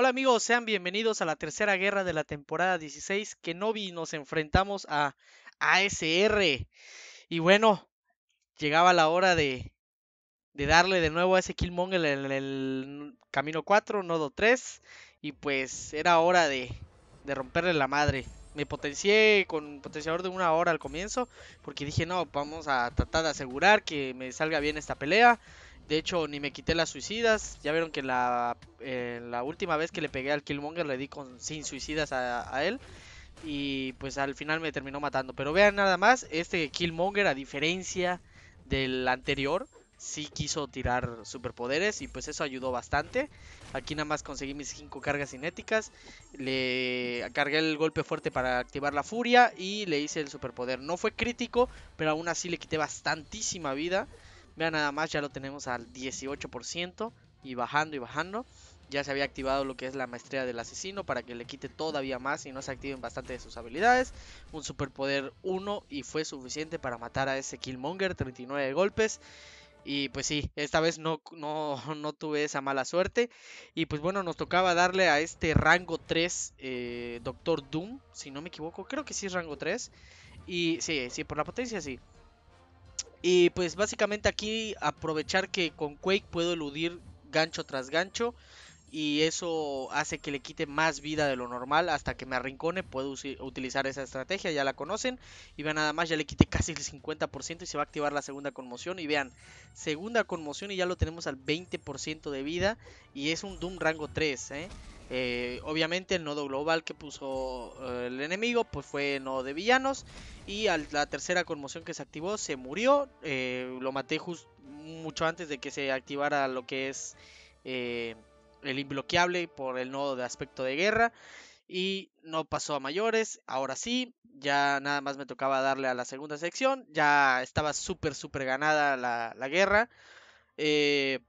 Hola amigos, sean bienvenidos a la tercera guerra de la temporada 16. Que vi, nos enfrentamos a ASR. Y bueno, llegaba la hora de, de darle de nuevo a ese Killmonger en el, camino 4, nodo 3. Y pues era hora de, de romperle la madre me potencié con un potenciador de una hora al comienzo porque dije no vamos a tratar de asegurar que me salga bien esta pelea de hecho, ni me quité las suicidas. Ya vieron que eh, la, última vez que le pegué al Killmonger le di con, sin suicidas a, él. Y pues al final me terminó matando. Pero vean nada más, este Killmonger, a diferencia del anterior, sí quiso tirar superpoderes y pues eso ayudó bastante. Aquí nada más conseguí mis 5 cargas cinéticas. Le cargué el golpe fuerte para activar la furia y le hice el superpoder. No fue crítico, pero aún así le quité bastantísima vida. Vean nada más, ya lo tenemos al 18% y bajando y bajando. Ya se había activado lo que es la maestría del asesino para que le quite todavía más y no se activen bastante de sus habilidades. Un superpoder 1 y fue suficiente para matar a ese Killmonger, 39 golpes. Y pues sí, esta vez no, no, tuve esa mala suerte. Y pues bueno, nos tocaba darle a este rango 3 eh, Doctor Doom, si no me equivoco. Creo que sí es rango 3. Y sí, sí, por la potencia sí. Y pues básicamente aquí aprovechar que con Quake puedo eludir gancho tras gancho. Y eso hace que le quite más vida de lo normal hasta que me arrincone. Puedo utilizar esa estrategia, ya la conocen. Y vean nada más, ya le quite casi el 50% y se va a activar la segunda conmoción. Y vean, segunda conmoción y ya lo tenemos al 20% de vida. Y es un Doom rango 3, ¿eh? Eh, obviamente el nodo global que puso eh, el enemigo pues fue el nodo de villanos y la tercera conmoción que se activó se murió. Eh, lo maté justo mucho antes de que se activara lo que es el imbloqueable por el nodo de aspecto de guerra y no pasó a mayores. Ahora sí, ya nada más me tocaba darle a la segunda sección. Ya estaba súper, súper ganada la, la guerra. Eh,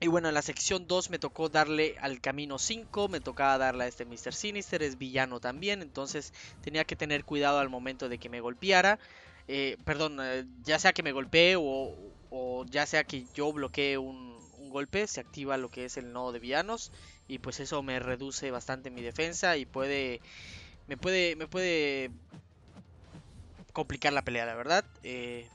y bueno, en la sección 2 me tocó darle al camino 5, me tocaba darle a este Mr. Sinister, es villano también, entonces tenía que tener cuidado al momento de que me golpeara. Eh, perdón, eh, ya sea que me golpee o, ya sea que yo bloquee un, golpe, se activa lo que es el nodo de villanos y pues eso me reduce bastante mi defensa y puede... Me puede, me puede complicar la pelea, la verdad. Eh,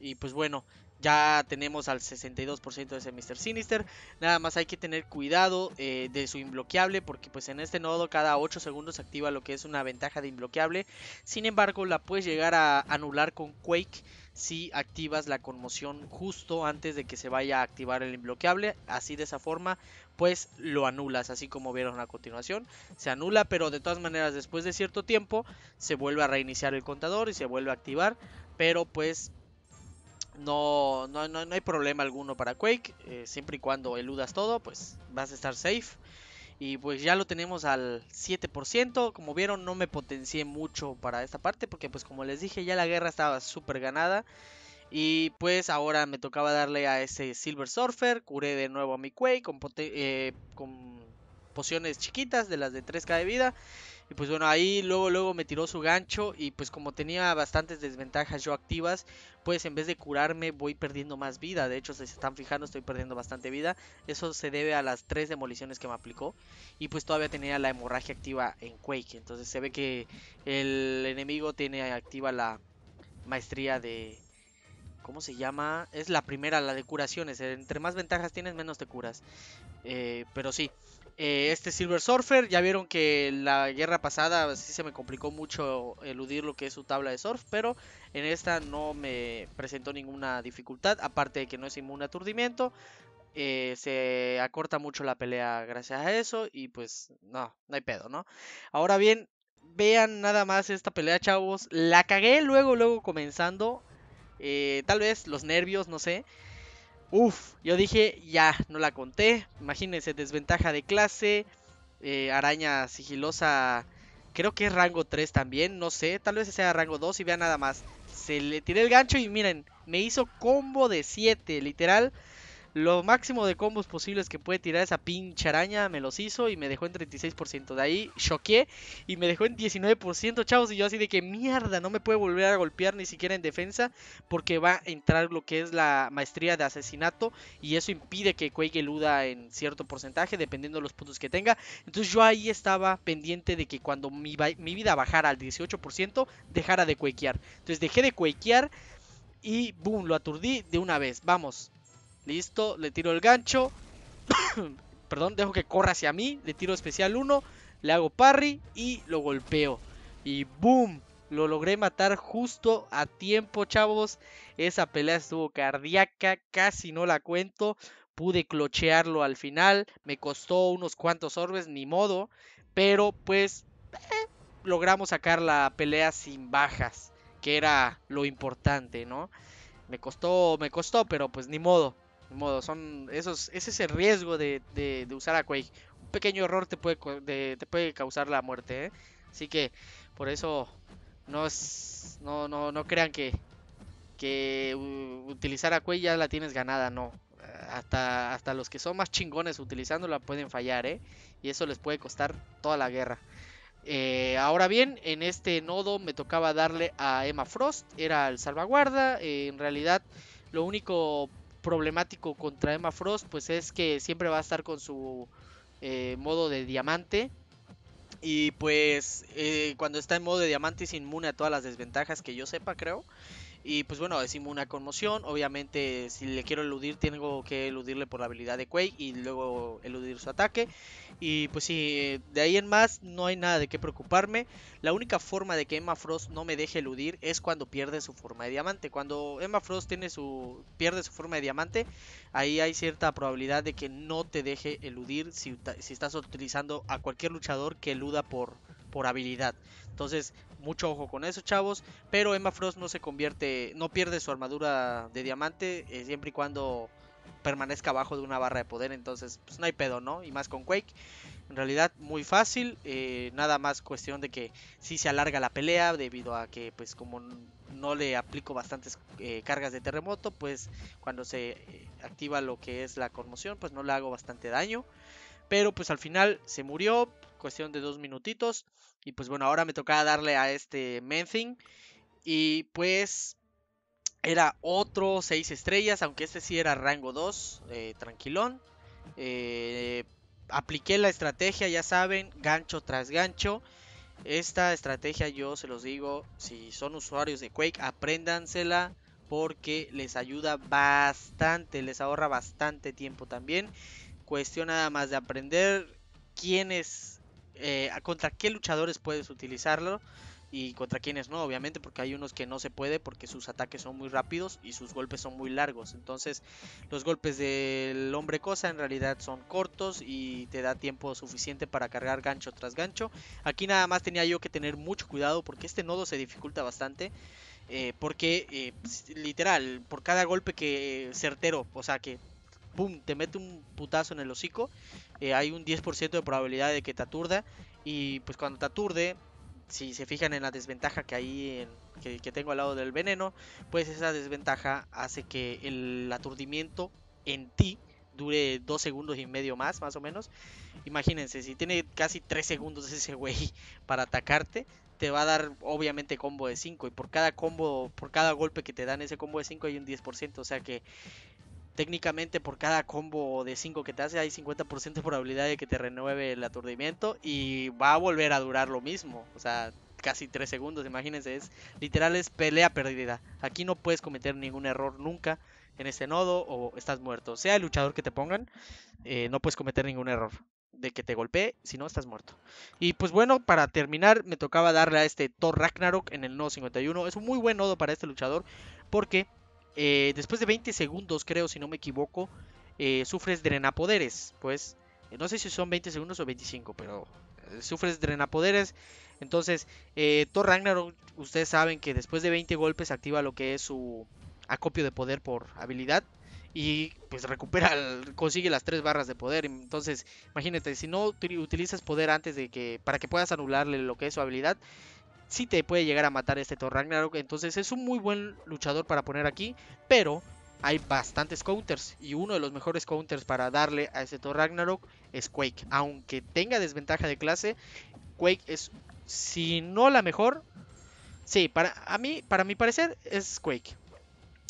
y pues bueno, ya tenemos al 62% de ese Mr. Sinister. Nada más hay que tener cuidado eh, de su imbloqueable. Porque pues en este nodo cada 8 segundos activa lo que es una ventaja de imbloqueable. Sin embargo la puedes llegar a anular con Quake. Si activas la conmoción justo antes de que se vaya a activar el imbloqueable. Así de esa forma pues lo anulas. Así como vieron a continuación. Se anula pero de todas maneras después de cierto tiempo. Se vuelve a reiniciar el contador y se vuelve a activar. Pero pues no, no, hay problema alguno para Quake. Eh, siempre y cuando eludas todo, pues vas a estar safe. Y pues ya lo tenemos al 7%. Como vieron, no me potencié mucho para esta parte. Porque pues como les dije, ya la guerra estaba súper ganada. Y pues ahora me tocaba darle a ese Silver Surfer. Curé de nuevo a mi Quake con, eh, con pociones chiquitas de las de 3K de vida. Y pues bueno, ahí luego, luego me tiró su gancho y pues como tenía bastantes desventajas yo activas, pues en vez de curarme voy perdiendo más vida. De hecho, si se están fijando, estoy perdiendo bastante vida. Eso se debe a las tres demoliciones que me aplicó. Y pues todavía tenía la hemorragia activa en Quake. Entonces se ve que el enemigo tiene activa la maestría de... ¿Cómo se llama? Es la primera, la de curaciones. Entre más ventajas tienes, menos te curas. Eh, pero sí, eh, este Silver Surfer. Ya vieron que la guerra pasada sí se me complicó mucho eludir lo que es su tabla de surf, pero en esta no me presentó ninguna dificultad, aparte de que no es inmune a aturdimiento. Eh, se acorta mucho la pelea gracias a eso y pues no, no hay pedo, ¿no? Ahora bien, vean nada más esta pelea, chavos. La cagué luego, luego comenzando. Eh, tal vez los nervios, no sé. Uf, yo dije, ya, no la conté. Imagínense, desventaja de clase. Eh, araña sigilosa. Creo que es rango 3 también, no sé. Tal vez sea rango 2 y vea nada más. Se le tiré el gancho y miren, me hizo combo de 7, literal. Lo máximo de combos posibles que puede tirar esa pinche araña me los hizo y me dejó en 36%. De ahí choqué y me dejó en 19%, chavos. Y yo así de que mierda, no me puede volver a golpear ni siquiera en defensa porque va a entrar lo que es la maestría de asesinato y eso impide que Quake eluda en cierto porcentaje dependiendo de los puntos que tenga. Entonces yo ahí estaba pendiente de que cuando mi, mi vida bajara al 18% dejara de cuequear. Entonces dejé de cuequear y boom, lo aturdí de una vez. Vamos, Listo, le tiro el gancho. Perdón, dejo que corra hacia mí. Le tiro especial 1. Le hago parry y lo golpeo. Y boom, lo logré matar justo a tiempo, chavos. Esa pelea estuvo cardíaca, casi no la cuento. Pude clochearlo al final. Me costó unos cuantos orbes, ni modo. Pero pues eh, logramos sacar la pelea sin bajas. Que era lo importante, ¿no? Me costó, me costó, pero pues ni modo modo, son esos, ese es el riesgo de, de, usar a Quake. Un pequeño error te puede, de, te puede causar la muerte, ¿eh? Así que por eso no, es, no, no, crean que, que utilizar a Quake ya la tienes ganada, no. Hasta, hasta los que son más chingones utilizándola pueden fallar, ¿eh? Y eso les puede costar toda la guerra. Eh, ahora bien, en este nodo me tocaba darle a Emma Frost, era el salvaguarda. en realidad, lo único problemático contra Emma Frost, pues es que siempre va a estar con su eh, modo de diamante. Y pues eh, cuando está en modo de diamante es inmune a todas las desventajas que yo sepa, creo. Y pues bueno, decimos una conmoción. Obviamente, si le quiero eludir, tengo que eludirle por la habilidad de Quake y luego eludir su ataque. Y pues sí, de ahí en más no hay nada de qué preocuparme. La única forma de que Emma Frost no me deje eludir es cuando pierde su forma de diamante. Cuando Emma Frost tiene su, pierde su forma de diamante, ahí hay cierta probabilidad de que no te deje eludir si, estás utilizando a cualquier luchador que eluda por, por habilidad. Entonces, mucho ojo con eso, chavos. Pero Emma Frost no se convierte, no pierde su armadura de diamante eh, siempre y cuando permanezca abajo de una barra de poder. Entonces, pues no hay pedo, ¿no? Y más con Quake. En realidad, muy fácil. Eh, nada más cuestión de que sí se alarga la pelea debido a que, pues como no le aplico bastantes eh, cargas de terremoto, pues cuando se activa lo que es la conmoción, pues no le hago bastante daño. Pero pues al final se murió, cuestión de dos minutitos. Y pues bueno, ahora me tocaba darle a este Menthing. Y pues era otro 6 estrellas, aunque este sí era rango 2, eh, tranquilón. Eh, apliqué la estrategia, ya saben, gancho tras gancho. Esta estrategia yo se los digo, si son usuarios de Quake, apréndansela porque les ayuda bastante, les ahorra bastante tiempo también. Cuestión nada más de aprender quién es eh, contra qué luchadores puedes utilizarlo y contra quiénes no, obviamente, porque hay unos que no se puede porque sus ataques son muy rápidos y sus golpes son muy largos. Entonces, los golpes del hombre cosa en realidad son cortos y te da tiempo suficiente para cargar gancho tras gancho. Aquí nada más tenía yo que tener mucho cuidado porque este nodo se dificulta bastante. Eh, porque eh, literal, por cada golpe que certero, o sea que, ¡pum!, te mete un putazo en el hocico, eh, hay un 10% de probabilidad de que te aturda. Y pues cuando te aturde, si se fijan en la desventaja que hay que, que, tengo al lado del veneno, pues esa desventaja hace que el aturdimiento en ti dure 2 segundos y medio más, más o menos. Imagínense, si tiene casi 3 segundos ese güey para atacarte, te va a dar obviamente combo de 5 y por cada combo, por cada golpe que te dan ese combo de 5 hay un 10%, o sea que Técnicamente por cada combo de 5 que te hace hay 50% de probabilidad de que te renueve el aturdimiento y va a volver a durar lo mismo. O sea, casi 3 segundos, imagínense. Es, literal es pelea perdida. Aquí no puedes cometer ningún error nunca en este nodo o estás muerto. Sea el luchador que te pongan, eh, no puedes cometer ningún error de que te golpee, si no estás muerto. Y pues bueno, para terminar, me tocaba darle a este Thor Ragnarok en el nodo 51. Es un muy buen nodo para este luchador porque eh, después de 20 segundos, creo, si no me equivoco, eh, sufres drenapoderes. Pues eh, no sé si son 20 segundos o 25, pero sufres drenapoderes. Entonces, Thor Ragnarok, ustedes saben que después de 20 golpes activa lo que es su acopio de poder por habilidad. Y pues recupera, consigue las 3 barras de poder. Entonces, imagínate, si no utilizas poder antes de que, para que puedas anularle lo que es su habilidad, si te puede llegar a matar este Thor Ragnarok. Entonces es un muy buen luchador para poner aquí, pero hay bastantes counters y uno de los mejores counters para darle a este Thor Ragnarok es Quake. Aunque tenga desventaja de clase, Quake es, si no la mejor, sí, para, a mí, para mi parecer es Quake.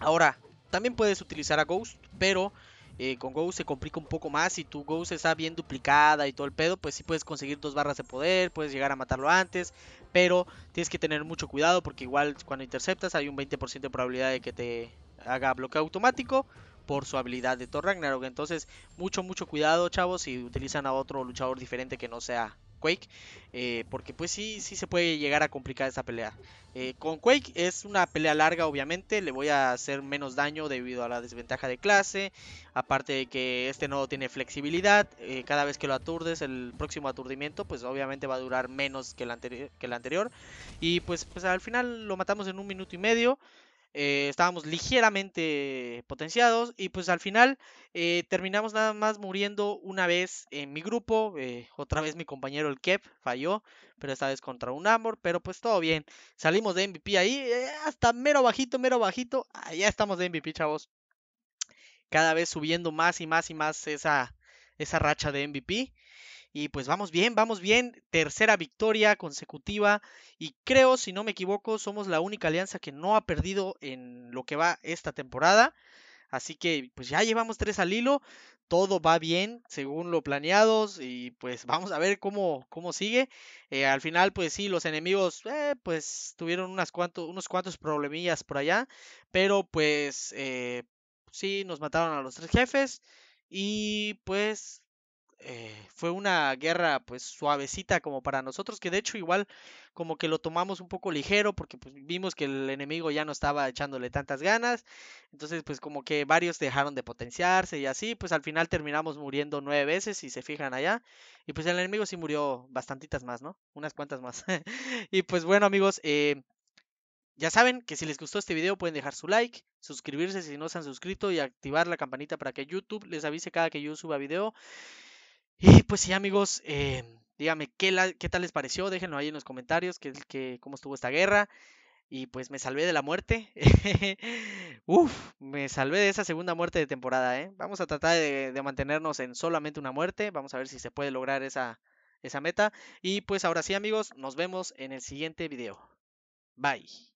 Ahora, también puedes utilizar a Ghost, pero eh, con Go se complica un poco más. Si tu Go está bien duplicada y todo el pedo, pues sí puedes conseguir dos barras de poder, puedes llegar a matarlo antes, pero tienes que tener mucho cuidado porque igual cuando interceptas hay un 20% de probabilidad de que te haga bloqueo automático por su habilidad de Thor Ragnarok. Entonces, mucho, mucho cuidado, chavos, si utilizan a otro luchador diferente que no sea Quake. Eh, porque pues sí, sí se puede llegar a complicar esa pelea. Eh, con Quake es una pelea larga, obviamente. Le voy a hacer menos daño debido a la desventaja de clase. Aparte de que este no tiene flexibilidad. Eh, cada vez que lo aturdes, el próximo aturdimiento, pues obviamente va a durar menos que el, que el anterior. Y pues, pues al final lo matamos en un minuto y medio. Eh, estábamos ligeramente potenciados y pues al final eh, terminamos nada más muriendo una vez en mi grupo, eh, otra vez mi compañero el Kep falló, pero esta vez contra un Amor, pero pues todo bien, salimos de MVP ahí, hasta mero bajito, mero bajito, ya estamos de MVP chavos, cada vez subiendo más y más y más esa, esa racha de MVP. Y pues vamos bien, vamos bien. Tercera victoria consecutiva. Y creo, si no me equivoco, somos la única alianza que no ha perdido en lo que va esta temporada. Así que pues ya llevamos tres al hilo. Todo va bien según lo planeados. Y pues vamos a ver cómo, cómo sigue. Eh, al final, pues sí, los enemigos eh, pues tuvieron unas unos cuantos problemillas por allá. Pero pues eh, sí, nos mataron a los tres jefes. Y pues eh, fue una guerra pues suavecita como para nosotros, que de hecho igual como que lo tomamos un poco ligero porque pues, vimos que el enemigo ya no estaba echándole tantas ganas, entonces pues como que varios dejaron de potenciarse y así, pues al final terminamos muriendo nueve veces si se fijan allá, y pues el enemigo sí murió bastantitas más, ¿no? Unas cuantas más. y pues bueno amigos, eh, ya saben que si les gustó este video pueden dejar su like, suscribirse si no se han suscrito y activar la campanita para que YouTube les avise cada que yo suba video. Y pues sí, amigos, eh, díganme ¿qué, tal les pareció, déjenlo ahí en los comentarios, que, cómo estuvo esta guerra. Y pues me salvé de la muerte. Uf, me salvé de esa segunda muerte de temporada, ¿eh? Vamos a tratar de, mantenernos en solamente una muerte. Vamos a ver si se puede lograr esa, esa meta. Y pues ahora sí, amigos, nos vemos en el siguiente video. Bye.